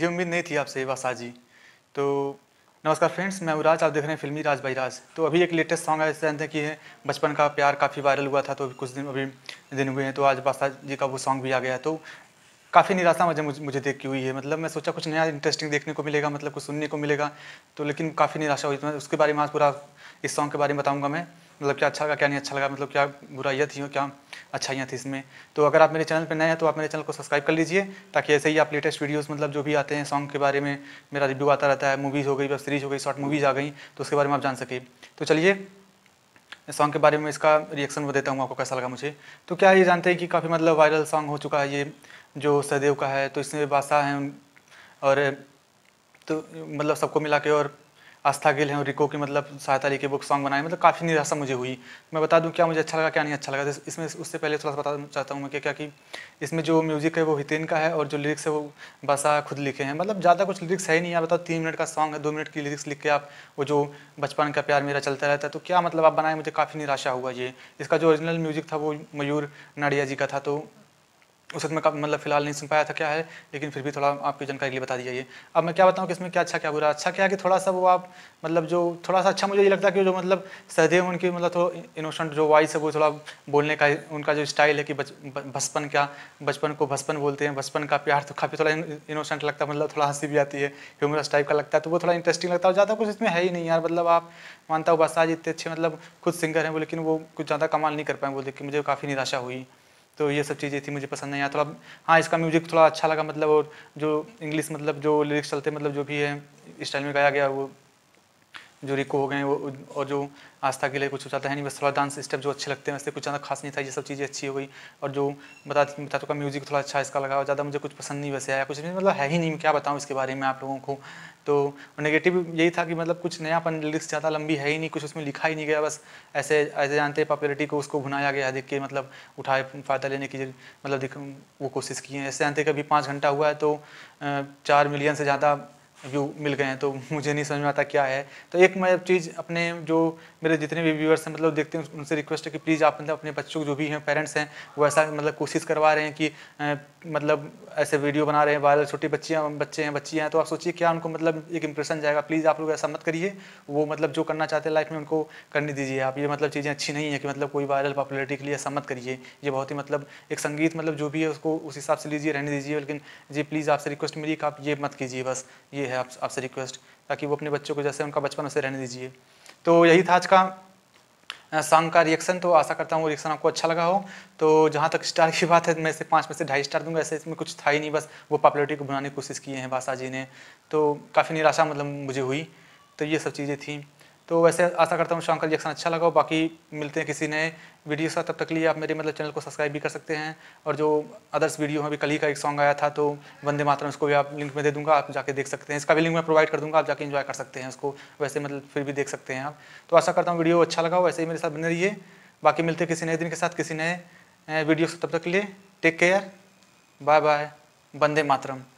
ये उम्मीद नहीं थी आपसे वासा जी तो नमस्कार फ्रेंड्स मैं उराज आप देख रहे हैं फिल्मी राज भाई राज तो अभी एक लेटेस्ट सॉन्ग है जानते हैं कि है बचपन का प्यार काफ़ी वायरल हुआ था तो अभी कुछ दिन अभी दिन हुए हैं तो आज वासा जी का वो सॉन्ग भी आ गया तो काफ़ी निराशा मुझे मुझे देख के हुई है मतलब मैं सोचा कुछ नया इंटरेस्टिंग देखने को मिलेगा मतलब कुछ सुनने को मिलेगा तो लेकिन काफ़ी निराशा हुई तो मैं उसके बारे में आज पूरा इस सॉन्ग के बारे में बताऊँगा मैं मतलब क्या अच्छा लगा क्या नहीं अच्छा लगा मतलब क्या बुराइयाँ थी और क्या अच्छाइयाँ थी इसमें तो अगर आप मेरे चैनल पर नए हैं तो आप मेरे चैनल को सब्सक्राइब कर लीजिए ताकि ऐसे ही आप लेटेस्ट वीडियोज मतलब जो भी आते हैं सॉन्ग के बारे में मेरा रिव्यू आता रहता है मूवीज़ हो गई वेब सीरीज़ हो गई शॉर्ट मूवीज़ आ गई तो उसके बारे में आप जान सके तो चलिए सॉन्ग के बारे में इसका रिएक्शन वो देता हूँ आपको कैसा लगा मुझे तो क्या ये जानते हैं कि काफ़ी मतलब वायरल सॉन्ग हो चुका है ये जो सहदेव का है तो इसमें बादशाह हैं और तो मतलब सबको मिला के और आस्था गिल हैं रिको की मतलब सहायता अली के बुक सॉन्ग बनाए मतलब काफ़ी निराशा मुझे हुई मैं बता दूं क्या मुझे अच्छा लगा क्या नहीं अच्छा लगा इसमें उससे पहले थोड़ा सा बता चाहता हूँ मैं कि क्या कि इसमें जो म्यूज़िक है वो हितेन का है और जो लिरिक्स है वो बसा खुद लिखे हैं मतलब ज़्यादा कुछ लिरिक्स है ही नहीं आप बताओ तीन मिनट का सॉन्ग है दो मिनट की लिरिक्स लिख के आप वो जो बचपन का प्यार मेरा चलता रहता है तो क्या मतलब आप बनाए मुझे काफ़ी निराशा हुआ ये इसका जो ओरिजिनल म्यूज़िक था वो मयूर नाडिया जी का था तो उसे मैं मतलब फिलहाल नहीं सुन पाया था क्या है लेकिन फिर भी थोड़ा आपकी जानकारी के लिए बता दिया ये अब मैं क्या बताऊँ कि इसमें क्या अच्छा क्या बुरा अच्छा क्या है कि थोड़ा सा वो आप मतलब जो थोड़ा सा अच्छा मुझे ये लगता है कि जो मतलब सहदेव उनकी मतलब थोड़ा इनोसेंट जो वॉइस है वो थोड़ा बोलने का उनका जो स्टाइल है कि बचपन का बचपन को बचपन बोलते हैं बचपन का प्यार तो काफ़ी थोड़ा इनोसेंट लगता है मतलब थोड़ा हंसी भी आती है ह्यूमरस टाइप का लगता है तो वो थोड़ा इंटरेस्टिंग लगता है ज़्यादा कुछ इसमें है ही नहीं यार मतलब आप मानता हूँ बसाज इतने अच्छे मतलब खुद सिंगर हैं वो लेकिन वो कुछ ज़्यादा कमाल नहीं कर पाए वो देख के मुझे काफ़ी निराशा हुई तो ये सब चीज़ें थी मुझे पसंद नहीं आया थोड़ा हाँ इसका म्यूजिक थोड़ा अच्छा लगा मतलब और जो इंग्लिश मतलब जो लिरिक्स चलते मतलब जो भी है स्टाइल में गाया गया वो जो रिको हो गए वो और जो आस्था के लिए कुछ ज़्यादा है नहीं बस थोड़ा डांस स्टेप जो अच्छे लगते हैं वैसे कुछ ज़्यादा खास नहीं था ये सब चीज़ें अच्छी हो गई और जो बता बता चुका तो म्यूज़िक थोड़ा अच्छा इसका लगा और ज़्यादा मुझे कुछ पसंद नहीं वैसे आया कुछ नहीं मतलब है ही नहीं क्या बताऊँ इसके बारे में आप लोगों को तो नेगेटिव यही था कि मतलब कुछ नयापन लिरिक्स ज़्यादा लंबी है ही नहीं कुछ उसमें लिखा ही नहीं गया बस ऐसे ऐसे जानते हैं पॉपुलरिटी को उसको भुनाया गया देख के मतलब उठाए फ़ायदा लेने की मतलब वो कोशिश की है ऐसे जानते कभी पाँच घंटा हुआ है तो चार मिलियन से ज़्यादा व्यू मिल गए हैं तो मुझे नहीं समझ में आता क्या है तो एक मैं चीज़ अपने जो मेरे जितने भी व्यूअर्स हैं मतलब देखते हैं उनसे रिक्वेस्ट है कि प्लीज़ आप मतलब अपने बच्चों को जो भी हैं पेरेंट्स हैं वो ऐसा मतलब कोशिश करवा रहे हैं कि मतलब ऐसे वीडियो बना रहे हैं वायरल छोटी बच्चियाँ बच्चे हैं बच्चियाँ हैं तो आप सोचिए क्या उनको मतलब एक इंप्रेशन जाएगा प्लीज़ आप लोग ऐसा मत करिए वो मतलब जो करना चाहते हैं लाइफ में उनको करने दीजिए आप ये मतलब चीज़ें अच्छी नहीं है कि मतलब कोई वायरल पॉपुलरिटी के लिए ऐसा मत करिए ये बहुत ही मतलब एक संगीत मतलब जो भी है उसको उस हिसाब से लीजिए रहने दीजिए लेकिन जी प्लीज़ आपसे रिक्वेस्ट मिली कि आप ये मत कीजिए बस ये है आप, आपसे रिक्वेस्ट ताकि वो अपने बच्चों को जैसे उनका बचपन उसे रहने दीजिए तो यही था आज का सॉन्ग का रिएक्शन तो आशा करता हूँ रिएक्शन आपको अच्छा लगा हो तो जहाँ तक स्टार की बात है मैं इसे पाँच में से ढाई स्टार दूंगा ऐसे इसमें कुछ था ही नहीं बस वो पॉपुलरिटी को बनाने की कोशिश किए हैं बादशाह जी ने तो काफ़ी निराशा मतलब मुझे हुई तो ये सब चीज़ें थी तो वैसे आशा करता हूँ शंकर जैक्सन अच्छा लगा हो बाकी मिलते हैं किसी नए वीडियो के साथ तब तक लिए आप मेरे मतलब चैनल को सब्सक्राइब भी कर सकते हैं और जो अदर्स वीडियो में भी कल ही का एक सॉन्ग आया था तो वंदे मातरम उसको भी आप लिंक में दे दूंगा आप जाके देख सकते हैं इसका भी लिंक मैं प्रोवाइड कर दूंगा आप जाके इन्जॉय कर सकते हैं उसको वैसे मतलब फिर भी देख सकते हैं आप तो आशा करता हूँ वीडियो अच्छा लगा हो वैसे ही मेरे साथ बने रहिए बाकी मिलते हैं किसी नए दिन के साथ किसी नए वीडियो से तब तक लिए take care bye bye Vande मातरम